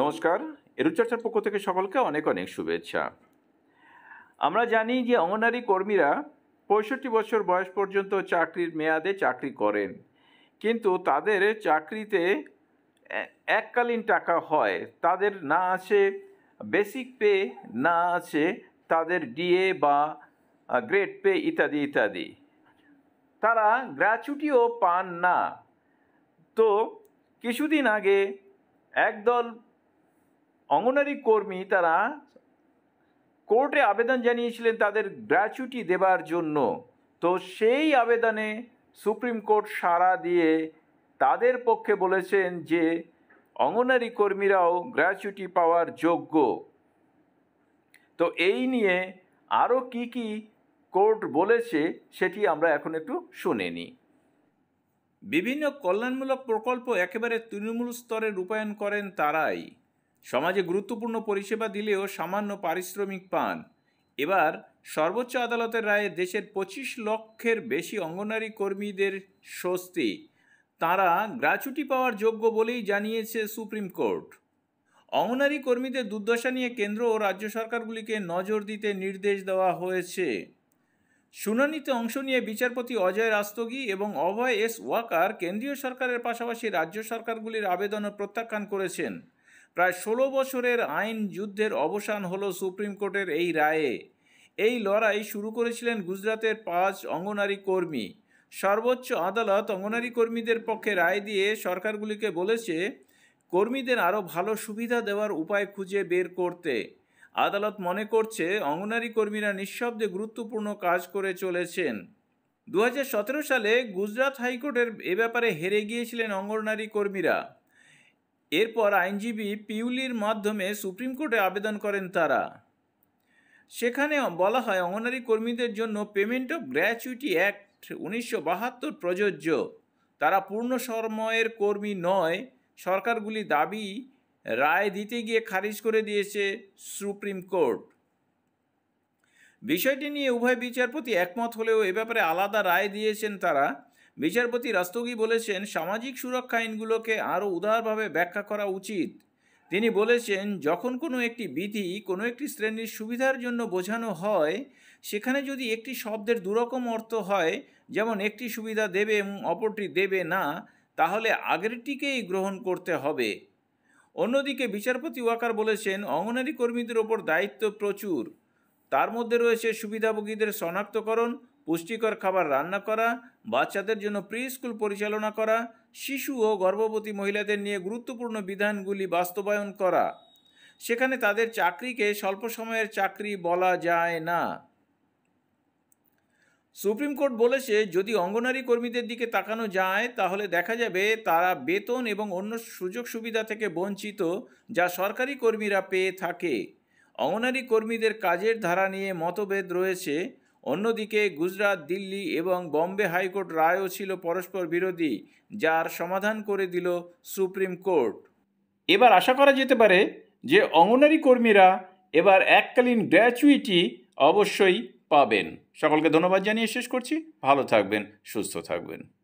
নমস্কার এরুচর্চার পক্ষ থেকে সকলকে অনেক অনেক শুভেচ্ছা আমরা জানি যে অঙ্গনারী কর্মীরা পঁয়ষট্টি বছর বয়স পর্যন্ত চাকরির মেয়াদে চাকরি করেন কিন্তু তাদের চাকরিতে এককালীন টাকা হয় তাদের না আছে বেসিক পে না আছে তাদের ডিএ বা গ্রেড পে ইত্যাদি ইত্যাদি তারা গ্র্যাচুটিও পান না তো কিছুদিন আগে একদল অঙ্গনারী কর্মী তারা কোর্টে আবেদন জানিয়েছিলেন তাদের গ্র্যাচুইটি দেবার জন্য তো সেই আবেদনে সুপ্রিম কোর্ট সাড়া দিয়ে তাদের পক্ষে বলেছেন যে অঙ্গনারী কর্মীরাও গ্র্যাচুইটি পাওয়ার যোগ্য তো এই নিয়ে আরও কি কি কোর্ট বলেছে সেটি আমরা এখন একটু শুনে নিই বিভিন্ন কল্যাণমূলক প্রকল্প একেবারে তৃণমূল স্তরে রূপায়ণ করেন তারাই সমাজে গুরুত্বপূর্ণ পরিষেবা দিলেও সামান্য পারিশ্রমিক পান এবার সর্বোচ্চ আদালতের রায়ে দেশের পঁচিশ লক্ষের বেশি অঙ্গনারী কর্মীদের স্বস্তি তারা গ্রাচুটি পাওয়ার যোগ্য বলেই জানিয়েছে সুপ্রিম কোর্ট অঙ্গনারী কর্মীদের দুর্দশা নিয়ে কেন্দ্র ও রাজ্য সরকারগুলিকে নজর দিতে নির্দেশ দেওয়া হয়েছে শুনানিতে অংশ নিয়ে বিচারপতি অজয় রাস্তগি এবং অভয় এস ওয়াকার কেন্দ্রীয় সরকারের পাশাপাশি রাজ্য সরকারগুলির আবেদনও প্রত্যাখ্যান করেছেন প্রায় ষোলো বছরের আইন যুদ্ধের অবসান হল সুপ্রিম কোর্টের এই রায়ে এই লড়াই শুরু করেছিলেন গুজরাতের পাঁচ অঙ্গনারী কর্মী সর্বোচ্চ আদালত অঙ্গনারী কর্মীদের পক্ষে রায় দিয়ে সরকারগুলিকে বলেছে কর্মীদের আরও ভালো সুবিধা দেওয়ার উপায় খুঁজে বের করতে আদালত মনে করছে অঙ্গনারী কর্মীরা নিঃশব্দে গুরুত্বপূর্ণ কাজ করে চলেছেন দু সালে গুজরাট হাইকোর্টের এ ব্যাপারে হেরে গিয়েছিলেন অঙ্গনারী কর্মীরা এরপর আইনজীবী পিউলির মাধ্যমে সুপ্রিম কোর্টে আবেদন করেন তারা সেখানে বলা হয় অঙ্গনারী কর্মীদের জন্য পেমেন্ট অফ গ্র্যাচুইটি অ্যাক্ট উনিশশো বাহাত্তর প্রযোজ্য তারা পূর্ণ সময়ের কর্মী নয় সরকারগুলি দাবি রায় দিতে গিয়ে খারিজ করে দিয়েছে সুপ্রিম কোর্ট বিষয়টি নিয়ে উভয় বিচারপতি একমত হলেও এ ব্যাপারে আলাদা রায় দিয়েছেন তারা বিচারপতি রাস্তোগি বলেছেন সামাজিক সুরক্ষা আইনগুলোকে আরও উদারভাবে ব্যাখ্যা করা উচিত তিনি বলেছেন যখন কোনো একটি বিধি কোনো একটি শ্রেণীর সুবিধার জন্য বোঝানো হয় সেখানে যদি একটি শব্দের দুরকম অর্থ হয় যেমন একটি সুবিধা দেবে এবং অপরটি দেবে না তাহলে আগেরটিকেই গ্রহণ করতে হবে অন্যদিকে বিচারপতি ওয়াকার বলেছেন অঙ্গনারী কর্মীদের ওপর দায়িত্ব প্রচুর তার মধ্যে রয়েছে সুবিধাভোগীদের শনাক্তকরণ পুষ্টিকর খাবার রান্না করা বাচ্চাদের জন্য প্রি স্কুল পরিচালনা করা শিশু ও গর্ভবতী মহিলাদের নিয়ে গুরুত্বপূর্ণ বিধানগুলি বাস্তবায়ন করা সেখানে তাদের চাকরিকে স্বল্প সময়ের চাকরি বলা যায় না সুপ্রিম কোর্ট বলেছে যদি অঙ্গনারী কর্মীদের দিকে তাকানো যায় তাহলে দেখা যাবে তারা বেতন এবং অন্য সুযোগ সুবিধা থেকে বঞ্চিত যা সরকারি কর্মীরা পেয়ে থাকে অঙ্গনারী কর্মীদের কাজের ধারা নিয়ে মতভেদ রয়েছে অন্যদিকে গুজরাট দিল্লি এবং বম্বে হাইকোর্ট রায়ও ছিল পরস্পর বিরোধী যার সমাধান করে দিল সুপ্রিম কোর্ট এবার আশা করা যেতে পারে যে অঙ্গনারী কর্মীরা এবার এককালীন গ্র্যাচুইটি অবশ্যই পাবেন সকলকে ধন্যবাদ জানিয়ে শেষ করছি ভালো থাকবেন সুস্থ থাকবেন